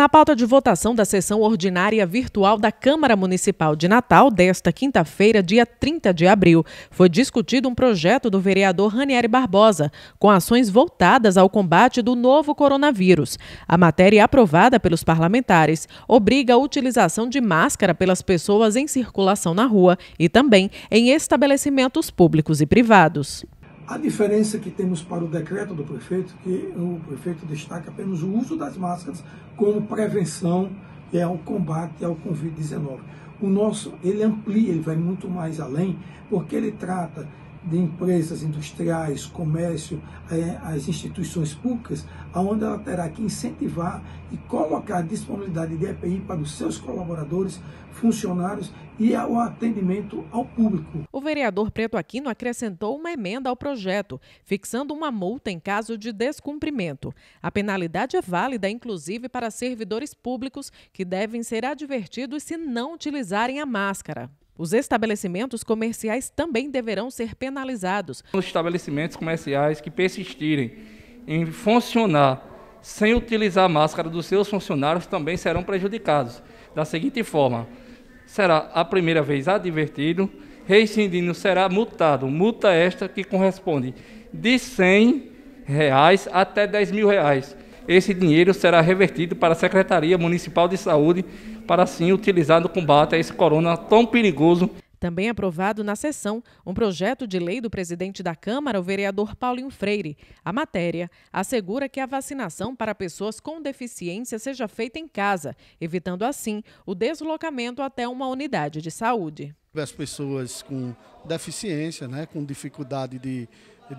Na pauta de votação da sessão ordinária virtual da Câmara Municipal de Natal, desta quinta-feira, dia 30 de abril, foi discutido um projeto do vereador Ranieri Barbosa, com ações voltadas ao combate do novo coronavírus. A matéria aprovada pelos parlamentares obriga a utilização de máscara pelas pessoas em circulação na rua e também em estabelecimentos públicos e privados. A diferença que temos para o decreto do prefeito, que o prefeito destaca apenas o uso das máscaras como prevenção e é ao combate ao Covid-19. O nosso, ele amplia, ele vai muito mais além, porque ele trata de empresas industriais, comércio, eh, as instituições públicas, onde ela terá que incentivar e colocar disponibilidade de EPI para os seus colaboradores, funcionários e ao atendimento ao público. O vereador Preto Aquino acrescentou uma emenda ao projeto, fixando uma multa em caso de descumprimento. A penalidade é válida, inclusive, para servidores públicos que devem ser advertidos se não utilizarem a máscara. Os estabelecimentos comerciais também deverão ser penalizados. Os estabelecimentos comerciais que persistirem em funcionar sem utilizar a máscara dos seus funcionários também serão prejudicados. Da seguinte forma, será a primeira vez advertido, rescindindo será multado, multa esta que corresponde de R$ 100 reais até R$ 10 mil reais esse dinheiro será revertido para a Secretaria Municipal de Saúde para assim utilizar no combate a esse corona tão perigoso. Também aprovado na sessão um projeto de lei do presidente da Câmara, o vereador Paulinho Freire. A matéria assegura que a vacinação para pessoas com deficiência seja feita em casa, evitando assim o deslocamento até uma unidade de saúde. As pessoas com deficiência, né, com dificuldade de,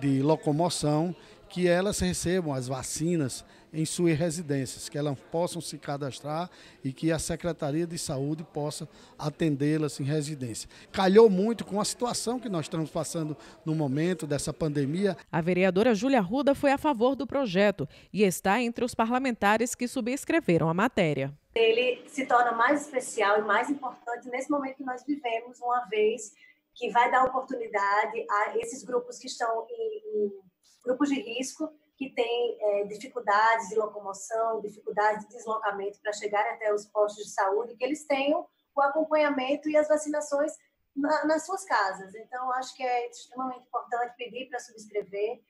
de locomoção, que elas recebam as vacinas em suas residências, que elas possam se cadastrar e que a Secretaria de Saúde possa atendê-las em residência. Calhou muito com a situação que nós estamos passando no momento dessa pandemia. A vereadora Júlia Ruda foi a favor do projeto e está entre os parlamentares que subscreveram a matéria. Ele se torna mais especial e mais importante nesse momento que nós vivemos, uma vez que vai dar oportunidade a esses grupos que estão em grupos de risco que têm é, dificuldades de locomoção, dificuldades de deslocamento para chegar até os postos de saúde, que eles tenham o acompanhamento e as vacinações na, nas suas casas. Então, acho que é extremamente importante pedir para subscrever.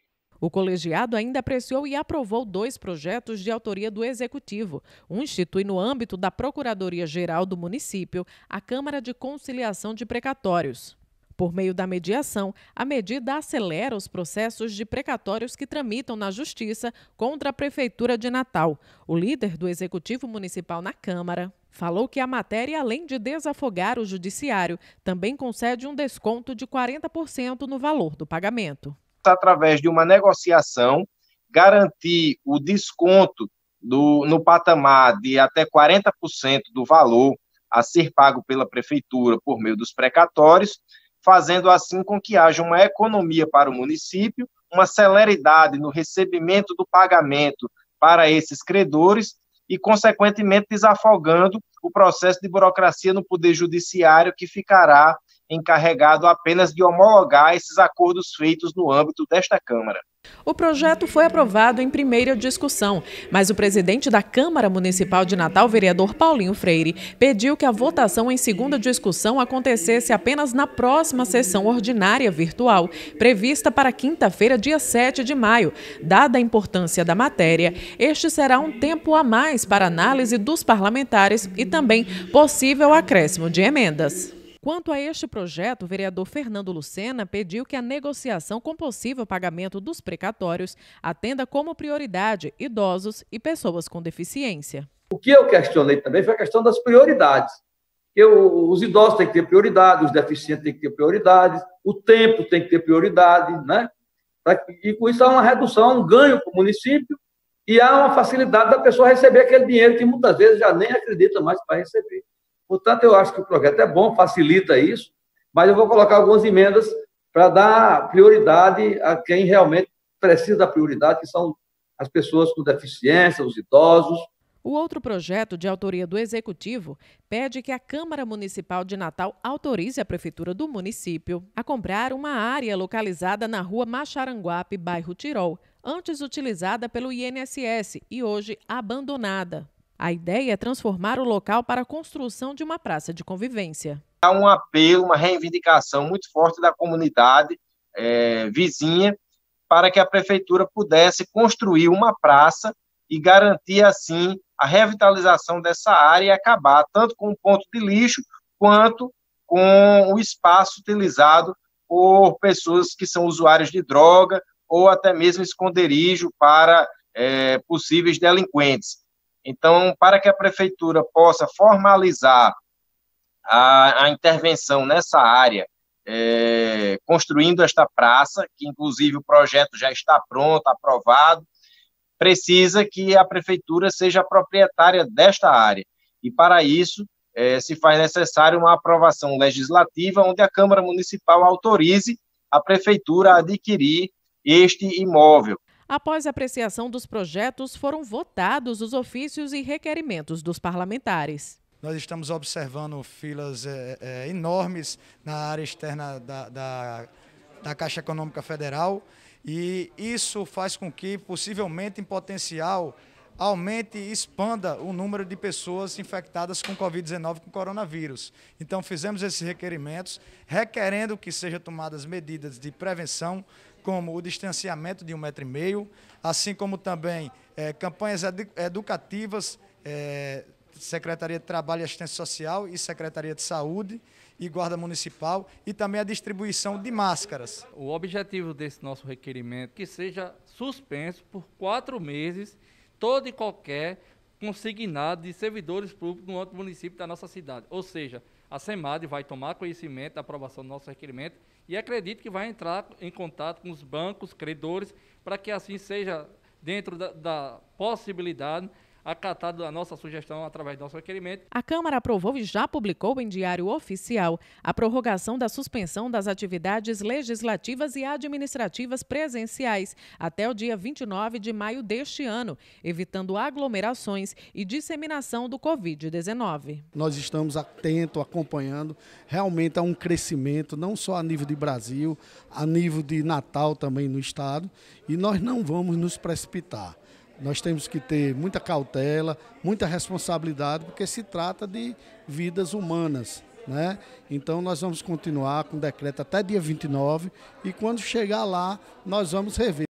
O colegiado ainda apreciou e aprovou dois projetos de autoria do Executivo. Um institui, no âmbito da Procuradoria-Geral do Município, a Câmara de Conciliação de Precatórios. Por meio da mediação, a medida acelera os processos de precatórios que tramitam na Justiça contra a Prefeitura de Natal. O líder do Executivo Municipal na Câmara falou que a matéria, além de desafogar o Judiciário, também concede um desconto de 40% no valor do pagamento. Através de uma negociação, garantir o desconto do, no patamar de até 40% do valor a ser pago pela Prefeitura por meio dos precatórios fazendo assim com que haja uma economia para o município, uma celeridade no recebimento do pagamento para esses credores e, consequentemente, desafogando o processo de burocracia no Poder Judiciário, que ficará encarregado apenas de homologar esses acordos feitos no âmbito desta Câmara. O projeto foi aprovado em primeira discussão, mas o presidente da Câmara Municipal de Natal, vereador Paulinho Freire, pediu que a votação em segunda discussão acontecesse apenas na próxima sessão ordinária virtual, prevista para quinta-feira, dia 7 de maio. Dada a importância da matéria, este será um tempo a mais para análise dos parlamentares e também possível acréscimo de emendas. Quanto a este projeto, o vereador Fernando Lucena pediu que a negociação com possível pagamento dos precatórios atenda como prioridade idosos e pessoas com deficiência. O que eu questionei também foi a questão das prioridades. Eu, os idosos têm que ter prioridade, os deficientes têm que ter prioridade, o tempo tem que ter prioridade, né? E com isso há uma redução, um ganho para o município e há uma facilidade da pessoa receber aquele dinheiro que muitas vezes já nem acredita mais para receber. Portanto, eu acho que o projeto é bom, facilita isso, mas eu vou colocar algumas emendas para dar prioridade a quem realmente precisa da prioridade, que são as pessoas com deficiência, os idosos. O outro projeto, de autoria do Executivo, pede que a Câmara Municipal de Natal autorize a Prefeitura do município a comprar uma área localizada na rua Macharanguape, bairro Tirol, antes utilizada pelo INSS e hoje abandonada. A ideia é transformar o local para a construção de uma praça de convivência. Há um apelo, uma reivindicação muito forte da comunidade é, vizinha para que a prefeitura pudesse construir uma praça e garantir, assim, a revitalização dessa área e acabar tanto com o ponto de lixo quanto com o espaço utilizado por pessoas que são usuários de droga ou até mesmo esconderijo para é, possíveis delinquentes. Então, para que a prefeitura possa formalizar a, a intervenção nessa área, é, construindo esta praça, que inclusive o projeto já está pronto, aprovado, precisa que a prefeitura seja proprietária desta área. E para isso, é, se faz necessário uma aprovação legislativa onde a Câmara Municipal autorize a prefeitura a adquirir este imóvel. Após apreciação dos projetos, foram votados os ofícios e requerimentos dos parlamentares. Nós estamos observando filas é, é, é, enormes na área externa da, da, da Caixa Econômica Federal e isso faz com que, possivelmente, em potencial, aumente e expanda o número de pessoas infectadas com Covid-19, com coronavírus. Então, fizemos esses requerimentos, requerendo que sejam tomadas medidas de prevenção, como o distanciamento de um metro e meio, assim como também é, campanhas educativas, é, Secretaria de Trabalho e Assistência Social e Secretaria de Saúde e Guarda Municipal e também a distribuição de máscaras. O objetivo desse nosso requerimento é que seja suspenso por quatro meses todo e qualquer consignado de servidores públicos no outro município da nossa cidade. Ou seja, a SEMAD vai tomar conhecimento da aprovação do nosso requerimento e acredito que vai entrar em contato com os bancos, credores, para que assim seja dentro da, da possibilidade acatado a nossa sugestão através do nosso requerimento. A Câmara aprovou e já publicou em diário oficial a prorrogação da suspensão das atividades legislativas e administrativas presenciais até o dia 29 de maio deste ano, evitando aglomerações e disseminação do Covid-19. Nós estamos atentos, acompanhando. Realmente há um crescimento, não só a nível de Brasil, a nível de Natal também no estado, e nós não vamos nos precipitar. Nós temos que ter muita cautela, muita responsabilidade, porque se trata de vidas humanas. Né? Então nós vamos continuar com o decreto até dia 29 e quando chegar lá nós vamos rever.